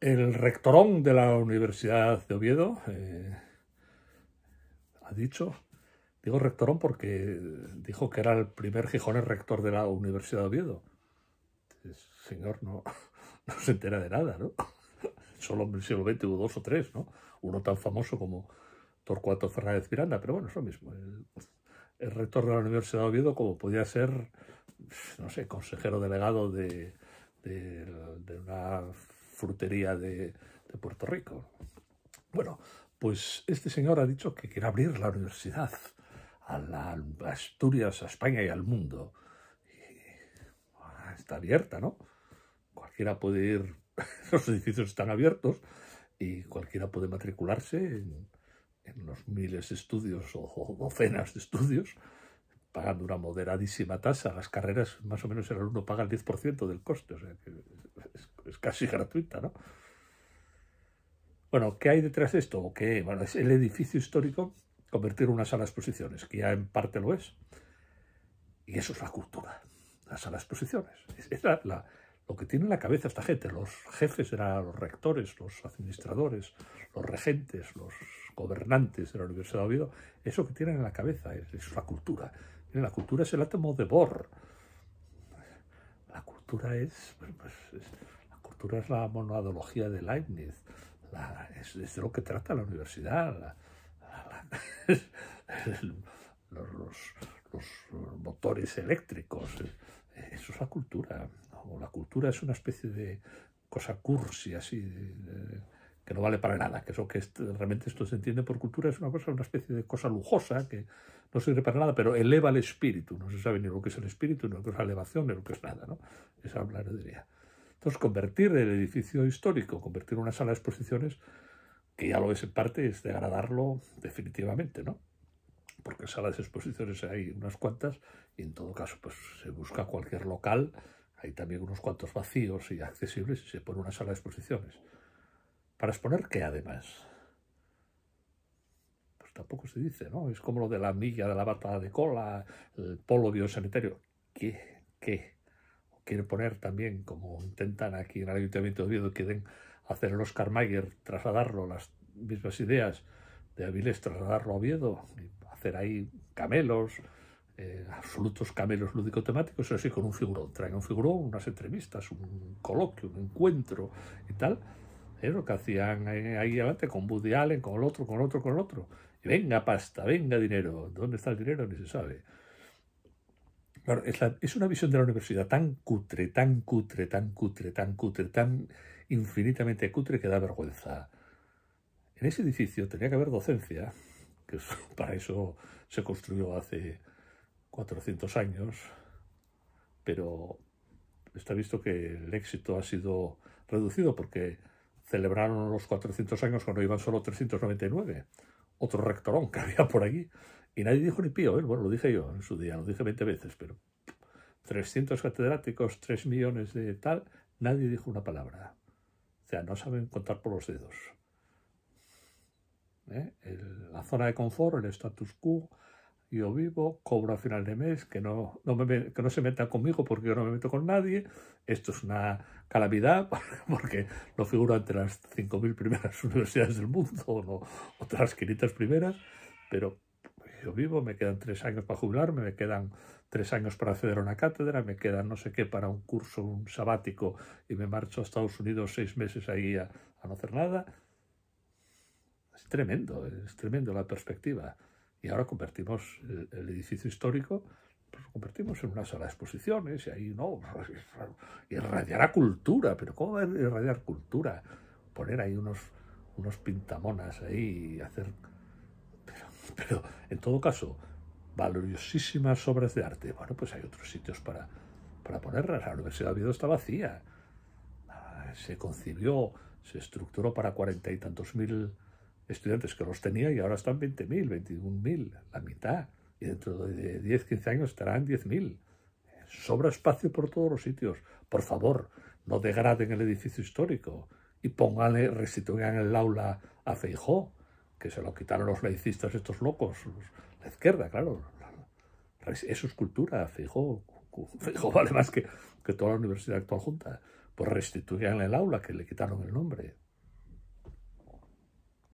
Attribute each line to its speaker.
Speaker 1: El rectorón de la Universidad de Oviedo eh, ha dicho, digo rectorón porque dijo que era el primer Gijones rector de la Universidad de Oviedo. El señor no, se entera de nada, ¿no? Solo en el siglo XX hubo dos o tres, ¿no? Uno tan famoso como Torcuato Fernández Miranda, pero bueno, es lo mismo. El, rector de la Universidad de Oviedo como podía ser, no sé, consejero delegado de, de una frutería de, Puerto Rico. Bueno, pues este señor ha dicho que quiere abrir la universidad a, Asturias, a España y al mundo. Ah, está abierta, ¿no? Cualquiera puede ir, los edificios están abiertos y cualquiera puede matricularse en, unos los miles de estudios o, docenas de estudios, pagando una moderadísima tasa. Las carreras, más o menos, el alumno paga el 10% del coste, o sea que es casi gratuita, ¿no? Bueno, ¿qué hay detrás de esto? Que, bueno, es el edificio histórico convertir una sala de exposiciones, que ya en parte lo es. Y eso es la cultura, la sala de exposiciones. Es la, lo que tiene en la cabeza esta gente, los jefes eran los rectores, los administradores, los regentes, los gobernantes de la Universidad de Oviedo, eso que tienen en la cabeza es, la cultura. la cultura es el átomo de Bohr. La cultura es, pues, es cultura es la monodología de Leibniz. es, de lo que trata la universidad. los, los, motores eléctricos. Eso es la cultura. O la cultura es una especie de cosa cursi, así, que no vale para nada. Que eso que realmente esto se entiende por cultura es una cosa, una especie de cosa lujosa que no sirve para nada, pero eleva el espíritu. No se sabe ni lo que es el espíritu, ni lo que es la elevación, ni lo que es nada. ¿no? hablar, diría. Entonces, convertir el edificio histórico, convertir una sala de exposiciones, que ya lo es en parte, es degradarlo definitivamente, ¿no? Porque salas de exposiciones hay unas cuantas y en todo caso pues se busca cualquier local, hay también unos cuantos vacíos y accesibles y se pone una sala de exposiciones. ¿Para exponer qué además? Pues tampoco se dice, ¿no? Es como lo de la milla de la bata de cola, el polo biosanitario. ¿Qué? ¿Qué? quiere poner también, como intentan aquí en el Ayuntamiento de Oviedo, quieren hacer el Oscar Mayer, trasladarlo las mismas ideas de Avilés, trasladarlo a Oviedo, hacer ahí camelos, eh, absolutos camelos lúdico-temáticos, pero sí con un figurón. Traen un figurón, unas entrevistas, un coloquio, un encuentro y tal. Es lo que hacían eh, ahí adelante con Woody Allen, con el otro, con el otro, con el otro. Y venga pasta, venga dinero. ¿Dónde está el dinero? Ni se sabe es, una visión de la universidad tan cutre, tan cutre, tan cutre, tan cutre, tan infinitamente cutre que da vergüenza. En ese edificio tenía que haber docencia, que para eso se construyó hace 400 años, pero está visto que el éxito ha sido reducido porque celebraron los 400 años cuando iban solo 399 otro rectorón que había por aquí. Y nadie dijo ni pío, ¿eh? bueno, lo dije yo en su día, lo dije 20 veces, pero 300 catedráticos, 3 millones de tal, nadie dijo una palabra. O sea, no saben contar por los dedos. ¿Eh? la zona de confort, el status quo, yo vivo, cobro a final de mes, que no, no me, que no se meta conmigo porque yo no me meto con nadie, esto es una calamidad porque no figuro entre las 5.000 primeras universidades del mundo o, otras las 500 primeras, pero yo vivo, me quedan tres años para jubilarme, me quedan tres años para acceder a una cátedra, me quedan no sé qué para un curso, un sabático y me marcho a Estados Unidos seis meses ahí a, a no hacer nada. Es tremendo, es tremendo la perspectiva. Y ahora convertimos el, edificio histórico, pues lo convertimos en una sala de exposiciones y ahí no, irradiará cultura, pero ¿cómo va irradiar cultura? Poner ahí unos, unos pintamonas ahí y hacer... Pero, en todo caso, valiosísimas obras de arte. Bueno, pues hay otros sitios para, para ponerlas. La Universidad de Oviedo está vacía. Ah, se concibió, se estructuró para cuarenta y tantos mil estudiantes que los tenía y ahora están 20.000, 21.000, la mitad. Y dentro de 10, 15 años estarán 10.000. Sobra espacio por todos los sitios. Por favor, no degraden el edificio histórico y pónganle, restituyan el aula a Feijó, que se lo quitaron los laicistas estos locos, la izquierda, claro. Eso es cultura, Feijó. Feijó vale más que, que toda la universidad actual junta. Pues restituyan el aula, que le quitaron el nombre.